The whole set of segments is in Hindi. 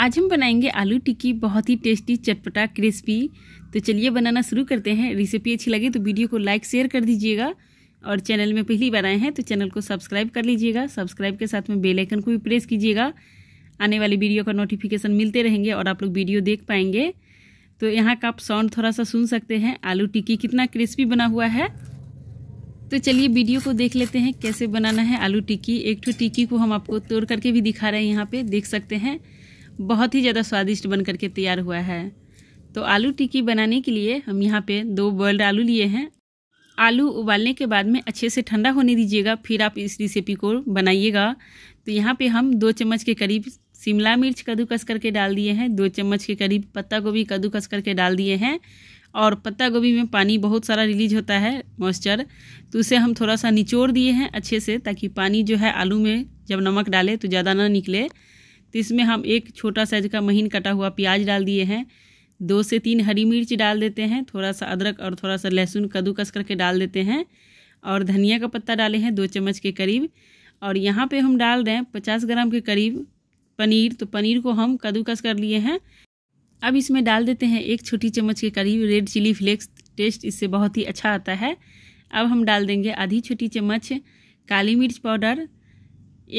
आज हम बनाएंगे आलू टिक्की बहुत ही टेस्टी चटपटा क्रिस्पी तो चलिए बनाना शुरू करते हैं रेसिपी अच्छी लगे तो वीडियो को लाइक शेयर कर दीजिएगा और चैनल में पहली बार आए हैं तो चैनल को सब्सक्राइब कर लीजिएगा सब्सक्राइब के साथ में बेल आइकन को भी प्रेस कीजिएगा आने वाली वीडियो का नोटिफिकेशन मिलते रहेंगे और आप लोग वीडियो देख पाएंगे तो यहाँ का आप साउंड थोड़ा सा सुन सकते हैं आलू टिक्की कितना क्रिस्पी बना हुआ है तो चलिए वीडियो को देख लेते हैं कैसे बनाना है आलू टिक्की एक ठो टिक्की को हम आपको तोड़ करके भी दिखा रहे हैं यहाँ पर देख सकते हैं बहुत ही ज़्यादा स्वादिष्ट बन के तैयार हुआ है तो आलू टिक्की बनाने के लिए हम यहाँ पे दो बॉयल्ड आलू लिए हैं आलू उबालने के बाद में अच्छे से ठंडा होने दीजिएगा फिर आप इस रेसिपी को बनाइएगा तो यहाँ पे हम दो चम्मच के करीब शिमला मिर्च कद्दूकस करके डाल दिए हैं दो चम्मच के करीब पत्ता गोभी कद्दूकस करके डाल दिए हैं और पत्ता गोभी में पानी बहुत सारा रिलीज होता है मॉइस्चर तो उसे हम थोड़ा सा निचोड़ दिए हैं अच्छे से ताकि पानी जो है आलू में जब नमक डाले तो ज़्यादा ना निकले तो इसमें हम एक छोटा साइज का महीन कटा हुआ प्याज डाल दिए हैं दो से तीन हरी मिर्च डाल देते हैं थोड़ा सा अदरक और थोड़ा सा लहसुन कद्दूकस करके डाल देते हैं और धनिया का पत्ता डाले हैं दो चम्मच के करीब और यहाँ पे हम डाल दें पचास ग्राम के करीब पनीर तो पनीर को हम कद्दूकस कर लिए हैं अब इसमें डाल देते हैं एक छोटी चम्मच के करीब रेड चिली फ्लेक्स टेस्ट इससे बहुत ही अच्छा आता है अब हम डाल देंगे आधी छोटी चम्मच काली मिर्च पाउडर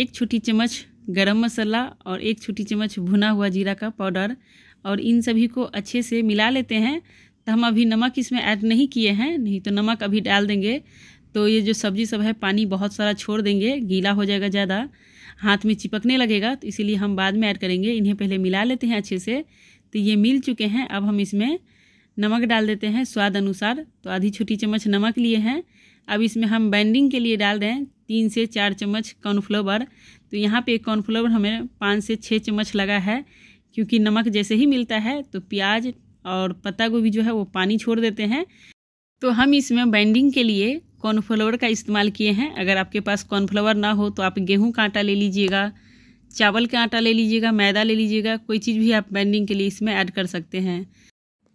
एक छोटी चम्मच गरम मसाला और एक छोटी चम्मच भुना हुआ जीरा का पाउडर और इन सभी को अच्छे से मिला लेते हैं तो हम अभी नमक इसमें ऐड नहीं किए हैं नहीं तो नमक अभी डाल देंगे तो ये जो सब्ज़ी सब है पानी बहुत सारा छोड़ देंगे गीला हो जाएगा ज़्यादा हाथ में चिपकने लगेगा तो इसीलिए हम बाद में ऐड करेंगे इन्हें पहले मिला लेते हैं अच्छे से तो ये मिल चुके हैं अब हम इसमें नमक डाल देते हैं स्वाद अनुसार तो आधी छोटी चम्मच नमक लिए हैं अब इसमें हम बैंडिंग के लिए डाल दें तीन से चार चम्मच कॉर्नफ्लावर तो यहाँ पे कॉर्नफ्लावर हमें पाँच से छः चम्मच लगा है क्योंकि नमक जैसे ही मिलता है तो प्याज और पत्ता गोभी जो है वो पानी छोड़ देते हैं तो हम इसमें बाइंडिंग के लिए कॉर्नफ्लावर का इस्तेमाल किए हैं अगर आपके पास कॉर्नफ्लावर ना हो तो आप गेहूं का आटा ले लीजिएगा चावल का आटा ले लीजिएगा मैदा ले लीजिएगा कोई चीज़ भी आप बाइंडिंग के लिए इसमें ऐड कर सकते हैं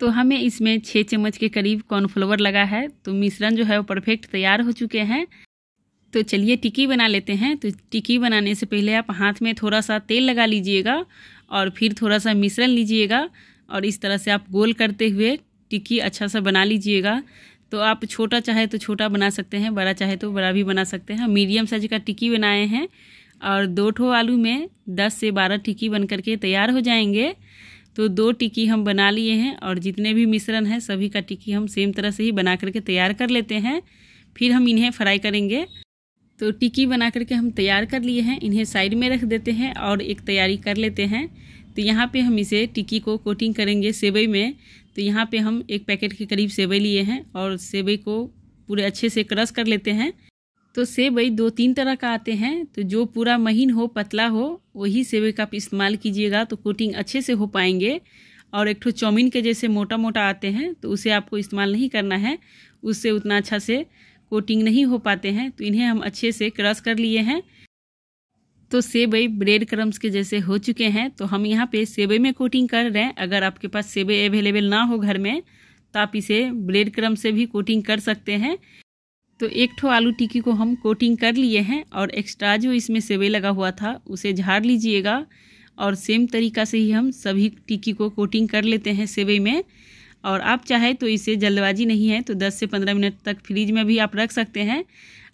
तो हमें इसमें छः चम्मच के करीब कॉर्नफ्लावर लगा है तो मिश्रण जो है वो परफेक्ट तैयार हो चुके हैं तो चलिए टिक्की बना लेते हैं तो टिक्की बनाने से पहले आप हाथ में थोड़ा सा तेल लगा लीजिएगा और फिर थोड़ा सा मिश्रण लीजिएगा और इस तरह से आप गोल करते हुए टिक्की अच्छा सा बना लीजिएगा तो आप छोटा चाहे तो छोटा बना सकते हैं बड़ा चाहे तो बड़ा भी बना सकते हैं मीडियम साइज का टिक्की बनाए हैं और दो ठो आलू में दस से बारह टिक्की बन करके तैयार हो जाएंगे तो दो टिक्की हम बना लिए हैं और जितने भी मिश्रण हैं सभी का टिक्की हम सेम तरह से ही बना करके तैयार कर लेते हैं फिर हम इन्हें फ्राई करेंगे तो टिक्की बना करके हम तैयार कर लिए हैं इन्हें साइड में रख देते हैं और एक तैयारी कर लेते हैं तो यहाँ पे हम इसे टिक्की को कोटिंग करेंगे सेवई में तो यहाँ पे हम एक पैकेट के करीब सेवई लिए हैं और सेवई को पूरे अच्छे से क्रश कर लेते हैं तो सेवई दो तीन तरह का आते हैं तो जो पूरा महीन हो पतला हो वही सेवई का आप इस्तेमाल कीजिएगा तो कोटिंग अच्छे से हो पाएंगे और एक ठो चाउमिन के जैसे मोटा मोटा आते हैं तो उसे आपको इस्तेमाल नहीं करना है उससे उतना अच्छा से कोटिंग नहीं हो पाते हैं तो इन्हें हम अच्छे से क्रश कर लिए हैं तो सेवई ब्रेड क्रम्स के जैसे हो चुके हैं तो हम यहाँ पे सेवई में कोटिंग कर रहे हैं अगर आपके पास सेवई अवेलेबल ना हो घर में तो आप इसे ब्रेड क्रम से भी कोटिंग कर सकते हैं तो एक ठो आलू टिक्की को हम कोटिंग कर लिए हैं और एक्स्ट्रा जो इसमें सेवई लगा हुआ था उसे झाड़ लीजिएगा और सेम तरीका से ही हम सभी टिक्की को कोटिंग कर लेते हैं सेवई में और आप चाहे तो इसे जल्दबाजी नहीं है तो 10 से 15 मिनट तक फ्रीज में भी आप रख सकते हैं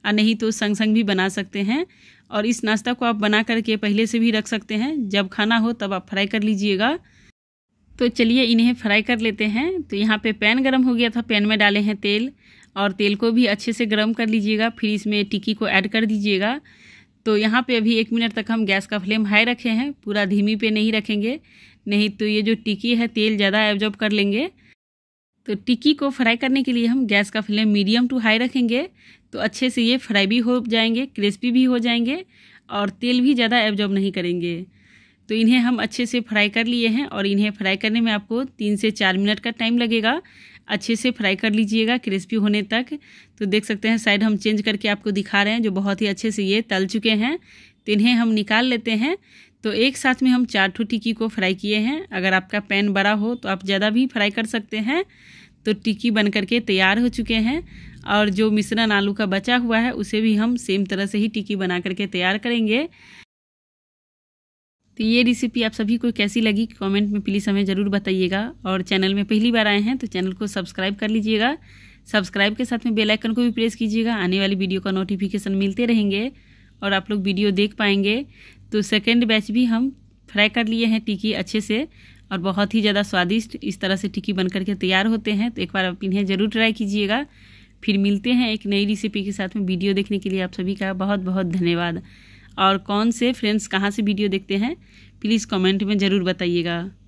और नहीं तो संग संग भी बना सकते हैं और इस नाश्ता को आप बना करके पहले से भी रख सकते हैं जब खाना हो तब आप फ्राई कर लीजिएगा तो चलिए इन्हें फ्राई कर लेते हैं तो यहाँ पे पैन गरम हो गया था पैन में डाले हैं तेल और तेल को भी अच्छे से गर्म कर लीजिएगा फिर इसमें टिक्की को ऐड कर दीजिएगा तो यहाँ पे अभी एक मिनट तक हम गैस का फ्लेम हाई रखे हैं पूरा धीमी पे नहीं रखेंगे नहीं तो ये जो टिक्की है तेल ज़्यादा एब्जॉर्ब कर लेंगे तो टिक्की को फ्राई करने के लिए हम गैस का फ्लेम मीडियम टू हाई रखेंगे तो अच्छे से ये फ्राई भी हो जाएंगे क्रिस्पी भी हो जाएंगे और तेल भी ज़्यादा एब्जॉर्ब नहीं करेंगे तो इन्हें हम अच्छे से फ्राई कर लिए हैं और इन्हें फ्राई करने में आपको तीन से चार मिनट का टाइम लगेगा अच्छे से फ्राई कर लीजिएगा क्रिस्पी होने तक तो देख सकते हैं साइड हम चेंज करके आपको दिखा रहे हैं जो बहुत ही अच्छे से ये तल चुके हैं तो इन्हें हम निकाल लेते हैं तो एक साथ में हम चार ठो टिक्की को फ्राई किए हैं अगर आपका पैन बड़ा हो तो आप ज़्यादा भी फ्राई कर सकते हैं तो टिक्की बन करके तैयार हो चुके हैं और जो मिश्रण आलू का बचा हुआ है उसे भी हम सेम तरह से ही टिक्की बना करके तैयार करेंगे तो ये रेसिपी आप सभी को कैसी लगी कमेंट में प्लीज़ हमें ज़रूर बताइएगा और चैनल में पहली बार आए हैं तो चैनल को सब्सक्राइब कर लीजिएगा सब्सक्राइब के साथ में बेल आइकन को भी प्रेस कीजिएगा आने वाली वीडियो का नोटिफिकेशन मिलते रहेंगे और आप लोग वीडियो देख पाएंगे तो सेकेंड बैच भी हम फ्राई कर लिए हैं टिक्की अच्छे से और बहुत ही ज़्यादा स्वादिष्ट इस तरह से टिक्की बन करके तैयार होते हैं तो एक बार आप इन्हें ज़रूर ट्राई कीजिएगा फिर मिलते हैं एक नई रेसिपी के साथ में वीडियो देखने के लिए आप सभी का बहुत बहुत धन्यवाद और कौन से फ्रेंड्स कहाँ से वीडियो देखते हैं प्लीज़ कमेंट में ज़रूर बताइएगा